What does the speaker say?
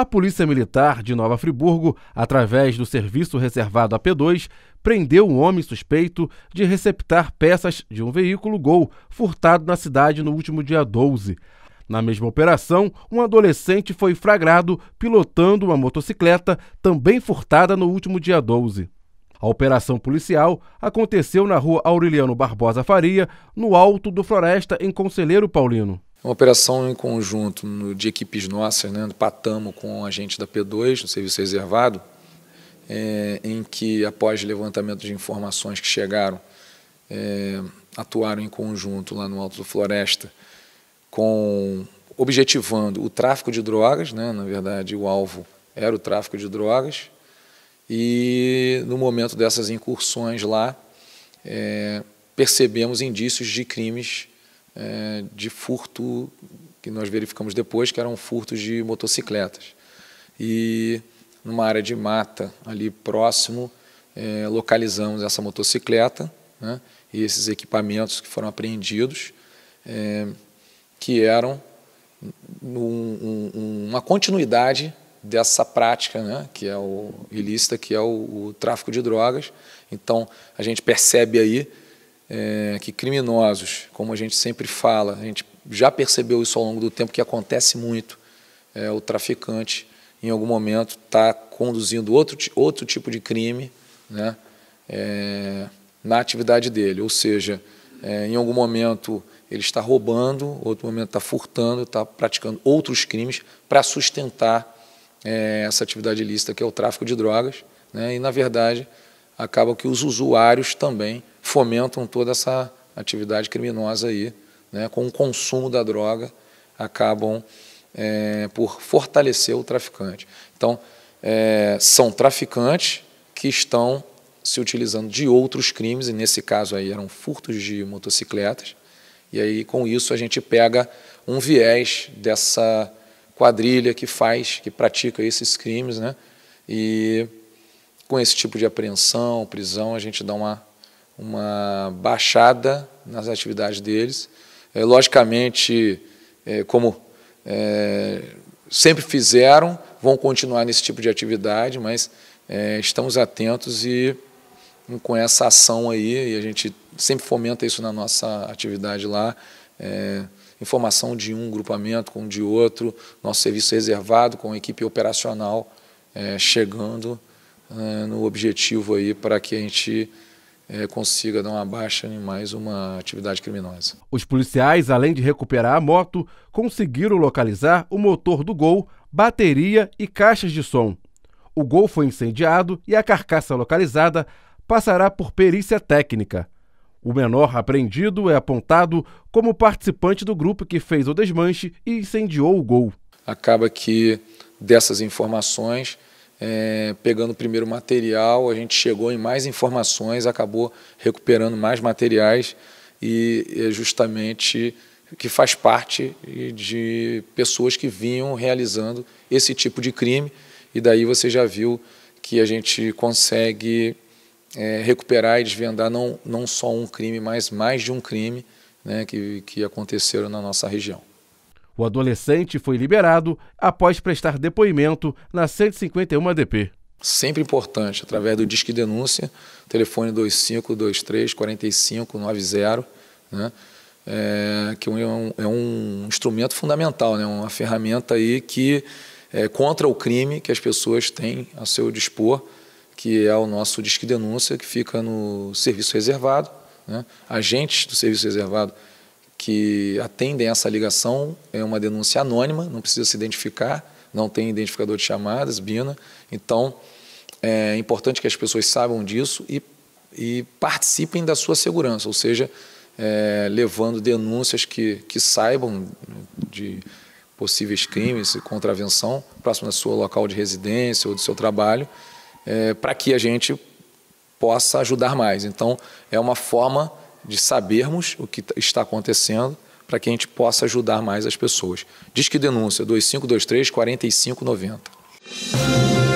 A Polícia Militar de Nova Friburgo, através do serviço reservado a P2, prendeu um homem suspeito de receptar peças de um veículo Gol furtado na cidade no último dia 12. Na mesma operação, um adolescente foi flagrado pilotando uma motocicleta também furtada no último dia 12. A operação policial aconteceu na rua Aureliano Barbosa Faria, no alto do Floresta, em Conselheiro Paulino uma operação em conjunto de equipes nossas, né, do Patamo com a gente da P2, no serviço reservado, é, em que, após levantamento de informações que chegaram, é, atuaram em conjunto lá no Alto do Floresta, com, objetivando o tráfico de drogas, né, na verdade o alvo era o tráfico de drogas, e no momento dessas incursões lá, é, percebemos indícios de crimes é, de furto que nós verificamos depois, que eram furtos de motocicletas. E numa área de mata ali próximo, é, localizamos essa motocicleta né, e esses equipamentos que foram apreendidos, é, que eram um, um, uma continuidade dessa prática, né, que é o ilícita, que é o, o tráfico de drogas. Então, a gente percebe aí é, que criminosos, como a gente sempre fala, a gente já percebeu isso ao longo do tempo que acontece muito, é, o traficante em algum momento está conduzindo outro, outro tipo de crime né, é, na atividade dele, ou seja, é, em algum momento ele está roubando, outro momento está furtando, está praticando outros crimes para sustentar é, essa atividade ilícita que é o tráfico de drogas, né, e na verdade acaba que os usuários também fomentam toda essa atividade criminosa aí, né, com o consumo da droga, acabam é, por fortalecer o traficante. Então, é, são traficantes que estão se utilizando de outros crimes, e nesse caso aí eram furtos de motocicletas, e aí com isso a gente pega um viés dessa quadrilha que faz, que pratica esses crimes, né? E com esse tipo de apreensão, prisão, a gente dá uma uma baixada nas atividades deles. É, logicamente, é, como é, sempre fizeram, vão continuar nesse tipo de atividade, mas é, estamos atentos e hum, com essa ação aí, e a gente sempre fomenta isso na nossa atividade lá, é, informação de um grupamento com de outro, nosso serviço reservado com a equipe operacional é, chegando no objetivo aí para que a gente é, consiga dar uma baixa em mais uma atividade criminosa. Os policiais, além de recuperar a moto, conseguiram localizar o motor do Gol, bateria e caixas de som. O Gol foi incendiado e a carcaça localizada passará por perícia técnica. O menor apreendido é apontado como participante do grupo que fez o desmanche e incendiou o Gol. Acaba que dessas informações é, pegando o primeiro material, a gente chegou em mais informações, acabou recuperando mais materiais e é justamente que faz parte de pessoas que vinham realizando esse tipo de crime e daí você já viu que a gente consegue é, recuperar e desvendar não, não só um crime, mas mais de um crime né, que, que aconteceram na nossa região. O adolescente foi liberado após prestar depoimento na 151 ADP. Sempre importante, através do Disque Denúncia, telefone 2523 4590, né? É, que é, é um, é um, instrumento fundamental, né? uma ferramenta aí que é contra o crime que as pessoas têm a seu dispor, que é o nosso Disque Denúncia, que fica no serviço reservado. Né? Agentes do serviço reservado que atendem essa ligação. É uma denúncia anônima, não precisa se identificar, não tem identificador de chamadas, BINA. Então, é importante que as pessoas saibam disso e, e participem da sua segurança, ou seja, é, levando denúncias que, que saibam de possíveis crimes e contravenção próximo da seu local de residência ou do seu trabalho, é, para que a gente possa ajudar mais. Então, é uma forma de sabermos o que está acontecendo para que a gente possa ajudar mais as pessoas. Diz que denúncia 2523 4590.